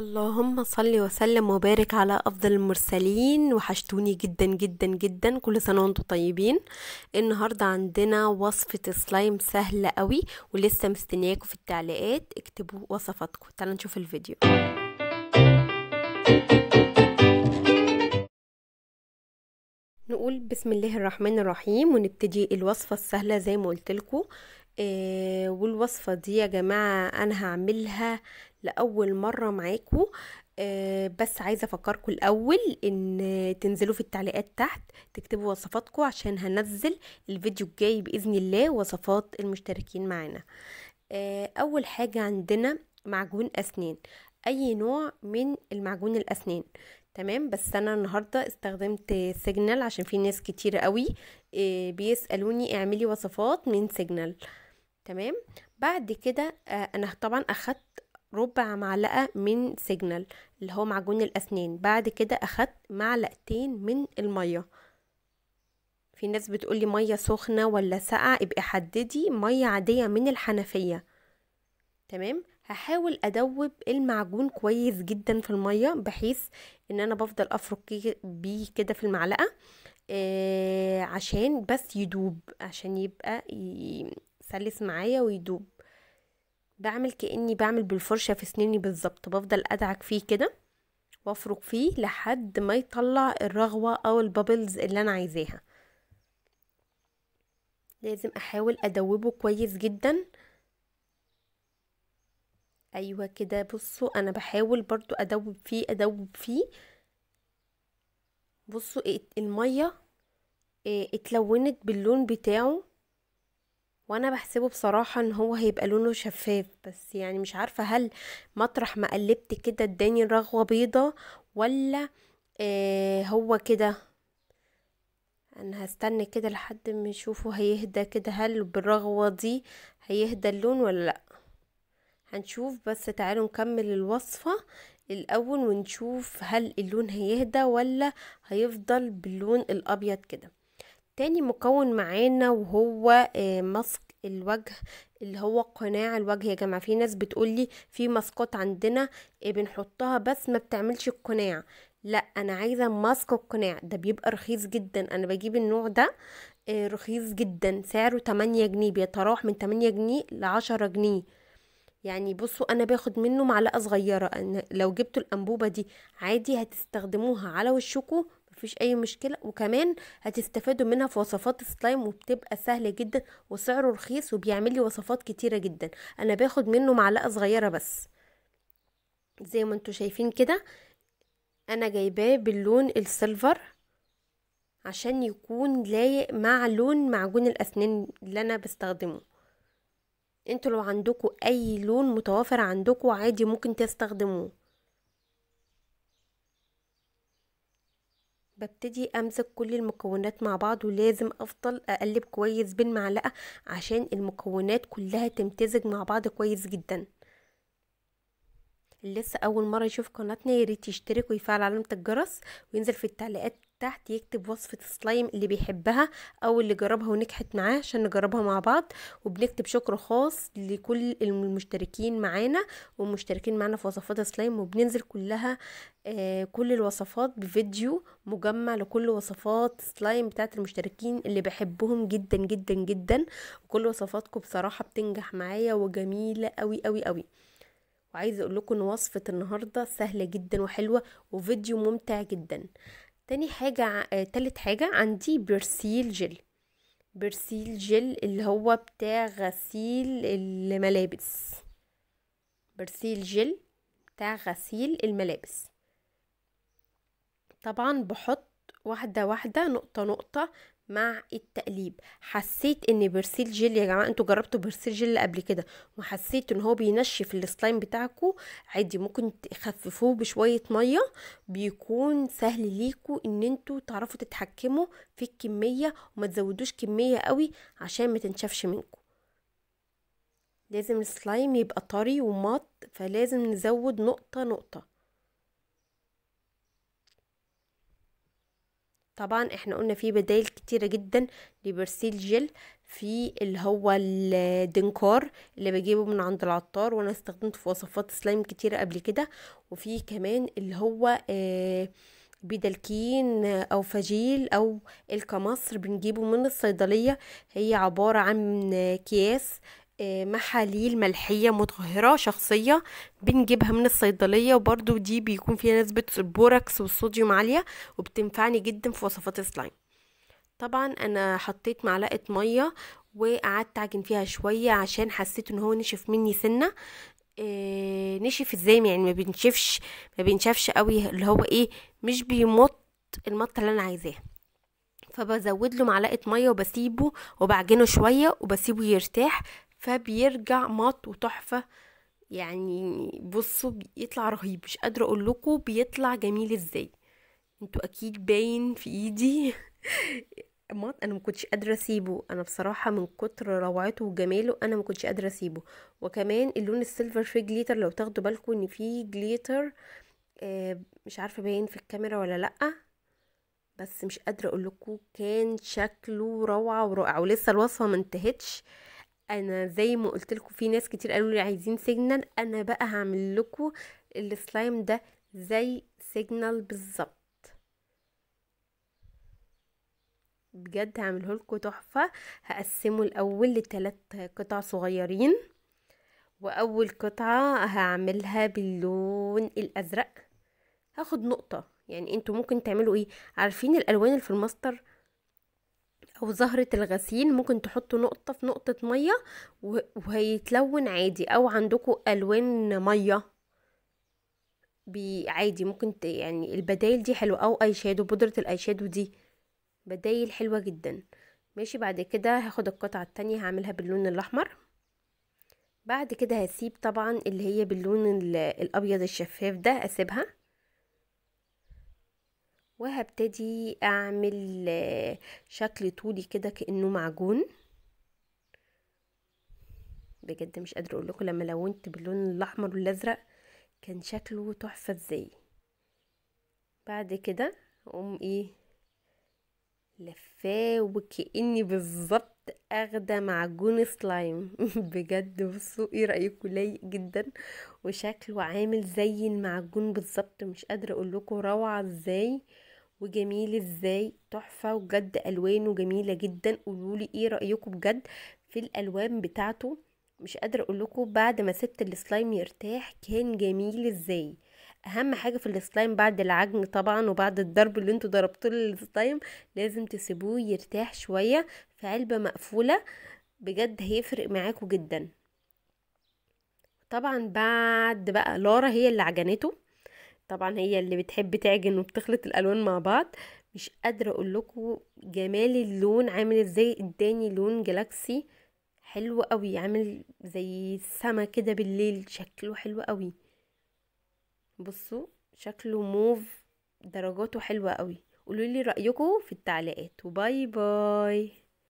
اللهم صل وسلم وبارك على افضل المرسلين وحشتوني جدا جدا جدا كل سنه وانتم طيبين النهارده عندنا وصفه سلايم سهله قوي ولسه مستنياكم في التعليقات اكتبوا وصفاتكم تعالوا نشوف الفيديو نقول بسم الله الرحمن الرحيم ونبتدي الوصفه السهله زي ما قلت لكم آه، والوصفة دي يا جماعة انا هعملها لأول مرة معاكم آه، بس عايزة افكركم الاول ان تنزلوا في التعليقات تحت تكتبوا وصفاتكم عشان هنزل الفيديو الجاي بإذن الله وصفات المشتركين معانا آه، اول حاجة عندنا معجون اسنان اي نوع من المعجون الاسنان تمام بس انا النهارده استخدمت سيجنال عشان في ناس كتير قوي بيسالوني اعملي وصفات من سيجنال تمام بعد كده آه، انا طبعا اخدت ربع معلقة من سيجنال اللي هو معجون الأسنان بعد كده أخدت معلقتين من المية في ناس بتقولي مية سخنة ولا ساقعة ابقي حددي مية عادية من الحنفية تمام هحاول أدوب المعجون كويس جدا في المية بحيث ان انا بفضل افرك بيه كده في المعلقة آه عشان بس يدوب عشان يبقى يتسلس معايا ويدوب بعمل كأني بعمل بالفرشة في سنيني بالظبط بفضل أدعك فيه كده وافرك فيه لحد ما يطلع الرغوة أو البابلز اللي أنا عايزاها لازم أحاول أدوبه كويس جدا أيوة كده بصوا أنا بحاول برضو أدوب فيه أدوب فيه بصوا المية آه، اتلونت باللون بتاعه وانا بحسبه بصراحة ان هو هيبقى لونه شفاف بس يعني مش عارفة هل مطرح ما قلبت كده اداني رغوة بيضة ولا آه هو كده انا هستنى كده لحد ما نشوفه هيهدى كده هل بالرغوة دي هيهدى اللون ولا لا هنشوف بس تعالوا نكمل الوصفة الاول ونشوف هل اللون هيهدى ولا هيفضل باللون الابيض كده تاني مكون معانا وهو آه، ماسك الوجه اللي هو قناع الوجه يا جماعه في ناس بتقولي في ماسكات عندنا آه، بنحطها بس ما بتعملش القناع لا انا عايزه ماسك القناع ده بيبقى رخيص جدا انا بجيب النوع ده آه، رخيص جدا سعره 8 جنيه بيتراوح من 8 جنيه ل 10 جنيه يعني بصوا انا باخد منه معلقه صغيره أنا لو جبتوا الانبوبه دي عادي هتستخدموها على وشكم مفيش اي مشكله وكمان هتستفادوا منها في وصفات السلايم وبتبقى سهله جدا وسعره رخيص وبيعمل لي وصفات كتيره جدا انا باخد منه معلقه صغيره بس زي ما انتم شايفين كده انا جايباه باللون السيلفر عشان يكون لايق مع لون معجون الاسنان اللي انا بستخدمه انتوا لو عندكم اي لون متوافر عندكم عادي ممكن تستخدموه ببتدي امسك كل المكونات مع بعض ولازم افضل اقلب كويس بالمعلقه عشان المكونات كلها تمتزج مع بعض كويس جدا لسه اول مره يشوف قناتنا ياريت يشترك ويفعل علامه الجرس وينزل في التعليقات تحت يكتب وصفة السلايم اللي بيحبها أو اللي جربها ونجحت معاه عشان نجربها مع بعض وبنكتب شكر خاص لكل المشتركين معانا ومشتركين معانا في وصفات السلايم وبننزل كلها آه كل الوصفات بفيديو مجمع لكل وصفات سلايم بتاعت المشتركين اللي بحبهم جدا جدا جدا وكل وصفاتكم بصراحة بتنجح معايا وجميلة قوي قوي قوي وعايز اقول لكم ان وصفه النهارده سهله جدا وحلوه وفيديو ممتع جدا تاني حاجة آه، تالت حاجة عندي برسيل جل برسيل جل اللي هو بتاع غسيل الملابس برسيل جل بتاع غسيل الملابس طبعا بحط واحدة واحدة نقطة نقطة مع التقليب حسيت ان برسيل جل يا جماعه انتوا جربتوا برسيل جل قبل كده وحسيت ان هو بينشف السلايم بتاعكم عادي ممكن تخففوه بشويه ميه بيكون سهل ليكوا ان انتوا تعرفوا تتحكموا في الكميه وما تزودوش كميه قوي عشان ما تنشفش منكم لازم السلايم يبقى طري ومط فلازم نزود نقطه نقطه طبعا احنا قلنا في بدايل كتيرة جدا لبرسيل جل في اللي هو الدنكار اللي بجيبه من عند العطار وانا استخدمته في وصفات سلايم كتيرة قبل كده وفي كمان اللي هو آه، بدلكين آه، او فجيل او الكمصر بنجيبه من الصيدلية هي عبارة عن اكياس آه، آه، محاليل ملحية مطهرة شخصية بنجيبها من الصيدلية وبرضو دي بيكون فيها نسبة البوركس والصوديوم عالية وبتنفعني جدا في وصفات السلايم طبعا انا حطيت معلقة مية وقعدت اعجن فيها شوية عشان حسيت ان هو نشف مني سنة إيه نشف ازاي يعني ما بينشفش ما بينشفش قوي اللي هو ايه مش بيمط المطة اللي انا عايزاها فبزود له معلقة مية وبسيبه وبعجنه شوية وبسيبه يرتاح فبيرجع مط وتحفة يعني بصوا بيطلع رهيب مش قادرة اقول لكم بيطلع جميل ازاي انتوا اكيد باين في ايدي مط انا مكنتش قادره اسيبه انا بصراحه من كتر روعته وجماله انا مكنتش قادره اسيبه وكمان اللون السيلفر فيه جليتر لو تاخدوا بالكم ان فيه جليتر آه مش عارفه باين في الكاميرا ولا لا بس مش قادره اقول لكم كان شكله روعه ورائع ولسه الوصفه ما انتهتش انا زي ما قلت لكم في ناس كتير قالوا لي عايزين سيجنال انا بقى هعمل لكم السلايم ده زي سيجنال بالظبط بجد هعمله لكم تحفه هقسمه الاول لتلات قطع صغيرين واول قطعه هعملها باللون الازرق هاخد نقطه يعني انتوا ممكن تعملوا ايه عارفين الالوان اللي في الماستر او زهرة الغسيل ممكن تحطوا نقطة في نقطة مية وهيتلون عادي او عندكم الوان مية عادي ممكن يعني البدايل دي حلوة او اي شادو بودرة الاي شادو دي بدايل حلوة جدا ماشي بعد كده هاخد القطعة التانية هعملها باللون الاحمر بعد كده هسيب طبعا اللي هي باللون الابيض الشفاف ده اسيبها وهبتدي اعمل آه، شكل طولي كده كانه معجون بجد مش قادره اقول لكم لما لونت باللون الاحمر والازرق كان شكله تحفه ازاي بعد كده اقوم ايه لفاه وكاني بالظبط اخده معجون سلايم بجد بصوا ايه رايكم لايق جدا وشكله عامل زي المعجون بالظبط مش قادره اقول لكم روعه ازاي وجميل ازاي تحفة وجد الوانه جميلة جدا قولولي ايه رأيكم بجد في الالوان بتاعته مش قادرة اقولكم بعد ما سبت السلايم يرتاح كان جميل ازاي اهم حاجة في السلايم بعد العجن طبعا وبعد الضرب اللي انتوا ضربتوا للسلايم لازم تسيبوه يرتاح شوية في علبة مقفولة بجد هيفرق معاكم جدا طبعا بعد بقى لارا هي اللي عجنته طبعا هي اللي بتحب تعجن وبتخلط الالوان مع بعض مش قادره اقول لكم جمال اللون عامل ازاي اداني لون جلاكسي حلو قوي عامل زي السما كده بالليل شكله حلو قوي بصوا شكله موف درجاته حلوه قوي قولوا لي رايكم في التعليقات وباي باي